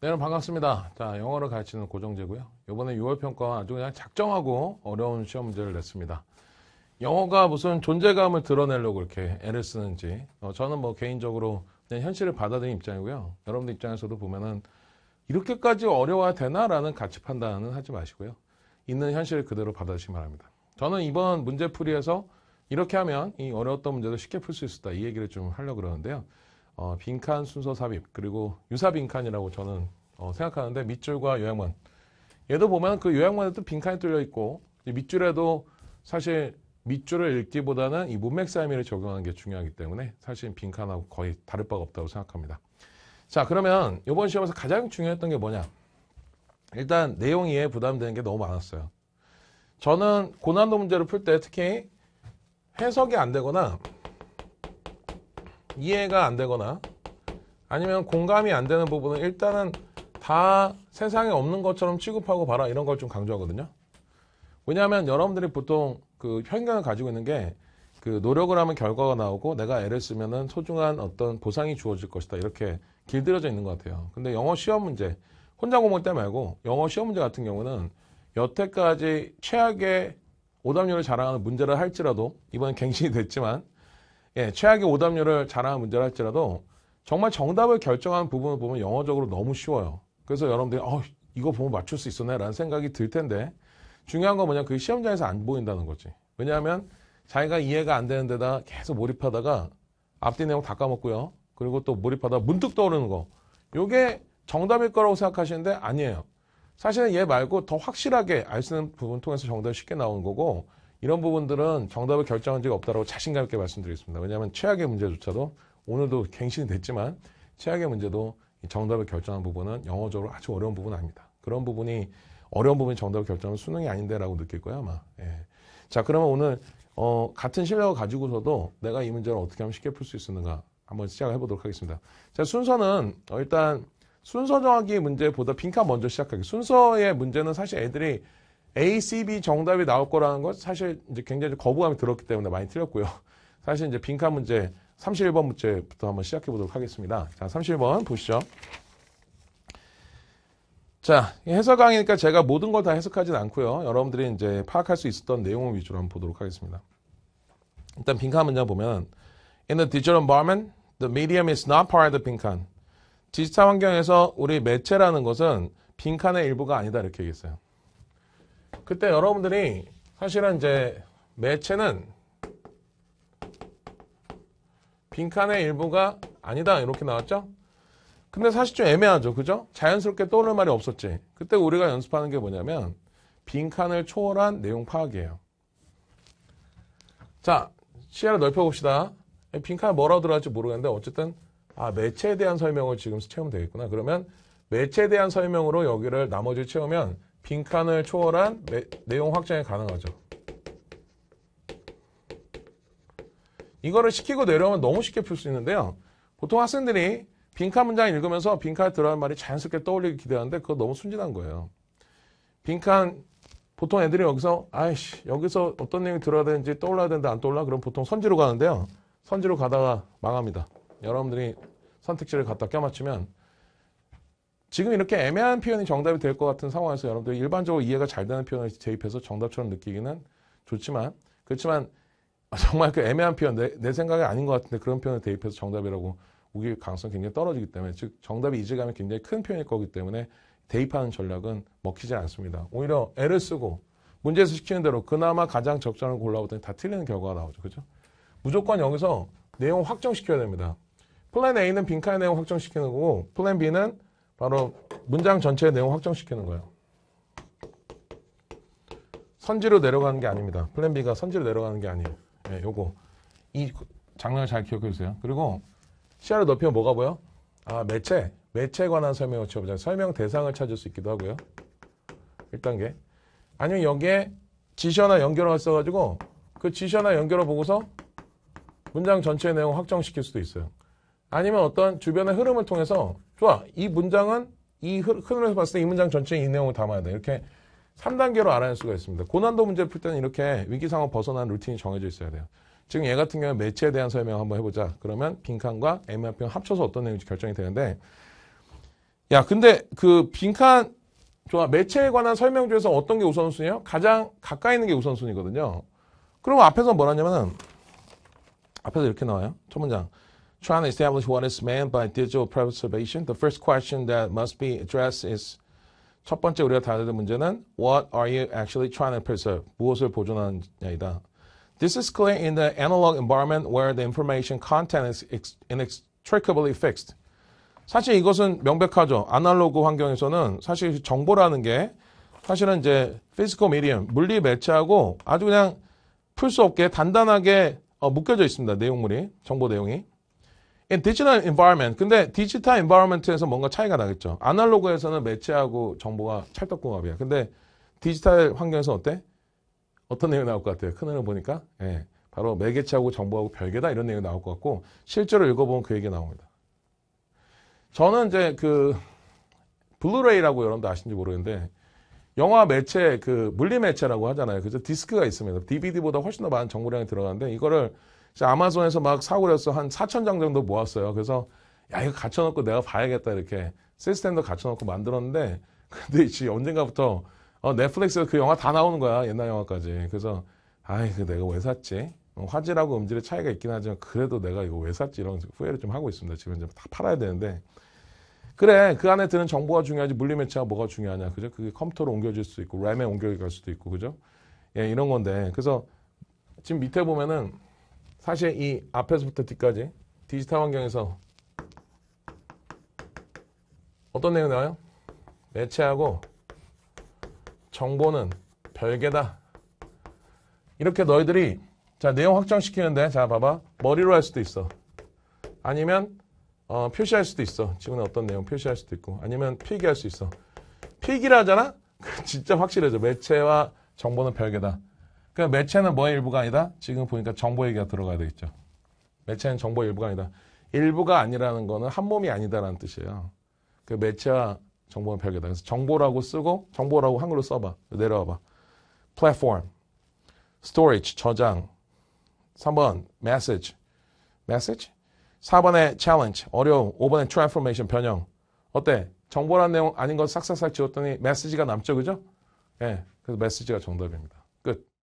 네, 여러분 반갑습니다. 자, 영어를 가르치는 고정재고요. 이번에 6월 평가와 아주 그냥 작정하고 어려운 시험 문제를 냈습니다. 영어가 무슨 존재감을 드러내려고 이렇게 애를 쓰는지 어, 저는 뭐 개인적으로 그냥 현실을 받아들인 입장이고요. 여러분들 입장에서도 보면은 이렇게까지 어려워야 되나라는 가치 판단은 하지 마시고요. 있는 현실을 그대로 받아주시기 바랍니다. 저는 이번 문제풀이에서 이렇게 하면 이 어려웠던 문제도 쉽게 풀 수 있었다 이 얘기를 좀 하려고 그러는데요. 어, 빈칸 순서 삽입 그리고 유사 빈칸이라고 저는 어, 생각하는데 밑줄과 요약문 얘도 보면 그 요약문에도 빈칸이 뚫려 있고 밑줄에도 사실 밑줄을 읽기보다는 이 문맥사이미를 적용하는 게 중요하기 때문에 사실 빈칸하고 거의 다를 바가 없다고 생각합니다. 자 그러면 이번 시험에서 가장 중요했던 게 뭐냐 일단 내용 이해 부담되는 게 너무 많았어요. 저는 고난도 문제를 풀 때 특히 해석이 안 되거나 이해가 안 되거나 아니면 공감이 안 되는 부분은 일단은 다 세상에 없는 것처럼 취급하고 봐라 이런 걸 좀 강조하거든요. 왜냐하면 여러분들이 보통 그 편견을 가지고 있는 게 그 노력을 하면 결과가 나오고 내가 애를 쓰면은 소중한 어떤 보상이 주어질 것이다 이렇게 길들여져 있는 것 같아요. 근데 영어 시험 문제 혼자 공부할 때 말고 영어 시험 문제 같은 경우는 여태까지 최악의 오답률을 자랑하는 문제를 할지라도 이번엔 갱신이 됐지만 예, 최악의 오답률을 자랑한 문제라 할지라도 정말 정답을 결정한 부분을 보면 영어적으로 너무 쉬워요. 그래서 여러분들이 어, 이거 보면 맞출 수 있었네 라는 생각이 들 텐데 중요한 건 뭐냐 그게 시험장에서 안 보인다는 거지. 왜냐하면 자기가 이해가 안 되는 데다 계속 몰입하다가 앞뒤 내용 다 까먹고요. 그리고 또 몰입하다 문득 떠오르는 거. 요게 정답일 거라고 생각하시는데 아니에요. 사실은 얘 말고 더 확실하게 알 수 있는 부분 통해서 정답이 쉽게 나오는 거고 이런 부분들은 정답을 결정한 적이 없다고 자신감 있게 말씀드리겠습니다. 왜냐하면 최악의 문제조차도 오늘도 갱신이 됐지만 최악의 문제도 정답을 결정한 부분은 영어적으로 아주 어려운 부분은 아닙니다. 그런 부분이 어려운 부분이 정답을 결정하는 수능이 아닌데라고 느낄 거예요 아마. 예. 자 그러면 오늘 어, 같은 실력을 가지고서도 내가 이 문제를 어떻게 하면 쉽게 풀 수 있는가 한번 시작해 을 보도록 하겠습니다. 자 순서는 어, 일단 순서 정하기 문제보다 빈칸 먼저 시작하기. 순서의 문제는 사실 애들이 A, C, B 정답이 나올 거라는 건 사실 이제 굉장히 거부감이 들었기 때문에 많이 틀렸고요. 사실 이제 빈칸 문제 31번 문제부터 한번 시작해 보도록 하겠습니다. 자, 31번 보시죠. 자, 해석 강의니까 제가 모든 걸 다 해석하진 않고요. 여러분들이 이제 파악할 수 있었던 내용을 위주로 한번 보도록 하겠습니다. 일단 빈칸 문제 보면 In the digital environment, the medium is not part of the 빈칸. 디지털 환경에서 우리 매체라는 것은 빈칸의 일부가 아니다 이렇게 얘기했어요. 그때 여러분들이 사실은 이제 매체는 빈칸의 일부가 아니다 이렇게 나왔죠? 근데 사실 좀 애매하죠. 그죠? 자연스럽게 떠오를 말이 없었지. 그때 우리가 연습하는 게 뭐냐면 빈칸을 초월한 내용 파악이에요. 자, 시야를 넓혀봅시다. 빈칸 뭐라고 들어갈지 모르겠는데 어쨌든 아 매체에 대한 설명을 지금 채우면 되겠구나. 그러면 매체에 대한 설명으로 여기를 나머지 채우면 빈칸을 초월한 내, 내용 확장이 가능하죠. 이거를 시키고 내려오면 너무 쉽게 풀 수 있는데요. 보통 학생들이 빈칸 문장 읽으면서 빈칸에 들어간 말이 자연스럽게 떠올리기 기대하는데 그거 너무 순진한 거예요. 빈칸 보통 애들이 여기서 아이씨 여기서 어떤 내용이 들어야 되는지 떠올라야 되는데 안 떠올라? 그럼 보통 선지로 가는데요. 선지로 가다가 망합니다. 여러분들이 선택지를 갖다 껴맞추면 지금 이렇게 애매한 표현이 정답이 될 것 같은 상황에서 여러분들 일반적으로 이해가 잘 되는 표현을 대입해서 정답처럼 느끼기는 좋지만 그렇지만 아, 정말 그 애매한 표현 내, 내 생각이 아닌 것 같은데 그런 표현을 대입해서 정답이라고 우길 가능성이 굉장히 떨어지기 때문에 즉 정답이 이질감이 굉장히 큰 표현일 거기 때문에 대입하는 전략은 먹히지 않습니다. 오히려 애를 쓰고 문제에서 시키는 대로 그나마 가장 적절한 골라보더니 다 틀리는 결과가 나오죠. 그죠? 무조건 여기서 내용 을 확정시켜야 됩니다. 플랜 A는 빈칸의 내용 을 확정시키는 거고 플랜 B는 바로 문장 전체의 내용 을 확정시키는 거예요. 선지로 내려가는 게 아닙니다. 플랜 B가 선지로 내려가는 게 아니에요. 예, 요거. 이 장면을 잘 기억해 주세요. 그리고 시야를 넓히면 뭐가 보여? 아, 매체. 매체에 관한 설명을 치보자 설명 대상을 찾을 수 있기도 하고요. 1단계. 아니면 여기에 지시 하나 연결을 써가지고 그 지시 하나 연결을 보고서 문장 전체의 내용 확정시킬 수도 있어요. 아니면 어떤 주변의 흐름을 통해서 좋아 이 문장은 이 흐름에서 봤을 때 이 문장 전체의이 내용을 담아야 돼 이렇게 3단계로 알아낼 수가 있습니다. 고난도 문제 풀 때는 이렇게 위기 상황 벗어난 루틴이 정해져 있어야 돼요. 지금 얘 같은 경우에 매체에 대한 설명 한번 해보자. 그러면 빈칸과 m 매 p 평 합쳐서 어떤 내용인지 결정이 되는데 야 근데 그 빈칸 좋아 매체에 관한 설명 중에서 어떤 게 우선순위예요? 가장 가까이 있는 게 우선순위거든요. 그럼 앞에서 뭐라냐면은 앞에서 이렇게 나와요. 첫 문장. trying to establish what is meant by digital preservation, the first question that must be addressed is 첫 번째 우리가 다뤄야 될 문제는 what are you actually trying to preserve? 무엇을 보존하느냐이다. This is clear in the analog environment where the information content is inextricably fixed. 사실 이것은 명백하죠. 아날로그 환경에서는 사실 정보라는 게 사실은 이제 physical medium, 물리 매체하고 아주 그냥 풀 수 없게 단단하게 묶여져 있습니다. 내용물이, 정보 내용이. 디지털 environment. 근데 디지털 environment에서 뭔가 차이가 나겠죠. 아날로그에서는 매체하고 정보가 찰떡궁합이야. 근데 디지털 환경에서 어때? 어떤 내용이 나올 것 같아요? 큰 흐름 보니까. 예. 바로 매개체하고 정보하고 별개다 이런 내용이 나올 것 같고 실제로 읽어보면 그 얘기가 나옵니다. 저는 이제 그 블루레이라고 여러분도 아시는지 모르겠는데 영화 매체 그 물리 매체라고 하잖아요. 그래서 디스크가 있습니다. DVD보다 훨씬 더 많은 정보량이 들어가는데 이거를 아마존에서 막 사고 를 해서 한 4천 장 정도 모았어요. 그래서 야 이거 갖춰놓고 내가 봐야겠다 이렇게 시스템도 갖춰놓고 만들었는데 근데 이제 언젠가부터 어, 넷플릭스에 그 영화 다 나오는 거야 옛날 영화까지. 그래서 아이 그 내가 왜 샀지? 뭐 화질하고 음질의 차이가 있긴 하지만 그래도 내가 이거 왜 샀지 이런 후회를 좀 하고 있습니다. 지금 이제 다 팔아야 되는데 그래 그 안에 드는 정보가 중요하지 물리 매체가 뭐가 중요하냐 그죠? 그게 컴퓨터로 옮겨질 수도 있고 램에 옮겨갈 수도 있고 그죠? 예 이런 건데 그래서 지금 밑에 보면은 사실 이 앞에서부터 뒤까지 디지털 환경에서 어떤 내용이 나와요? 매체하고 정보는 별개다. 이렇게 너희들이 자 내용 확정시키는데 자 봐봐 머리로 할 수도 있어. 아니면 어, 표시할 수도 있어. 지금은 어떤 내용 표시할 수도 있고 아니면 필기할 수 있어. 필기를 하잖아? 진짜 확실해져. 매체와 정보는 별개다. 그러니까 매체는 뭐의 일부가 아니다? 지금 보니까 정보 얘기가 들어가야 되겠죠. 매체는 정보 일부가 아니다. 일부가 아니라는 거는 한 몸이 아니다라는 뜻이에요. 그 매체와 정보는 별개다. 그래서 정보라고 쓰고 정보라고 한글로 써봐. 내려와봐. 플랫폼, storage, 저장. 3번 message, message. 4번에 challenge, 어려움. 5번에 transformation, 변형. 어때? 정보란 내용 아닌 거 싹싹싹 지웠더니 메시지가 남죠, 그죠? 예, 그래서 메시지가 정답입니다. 끝.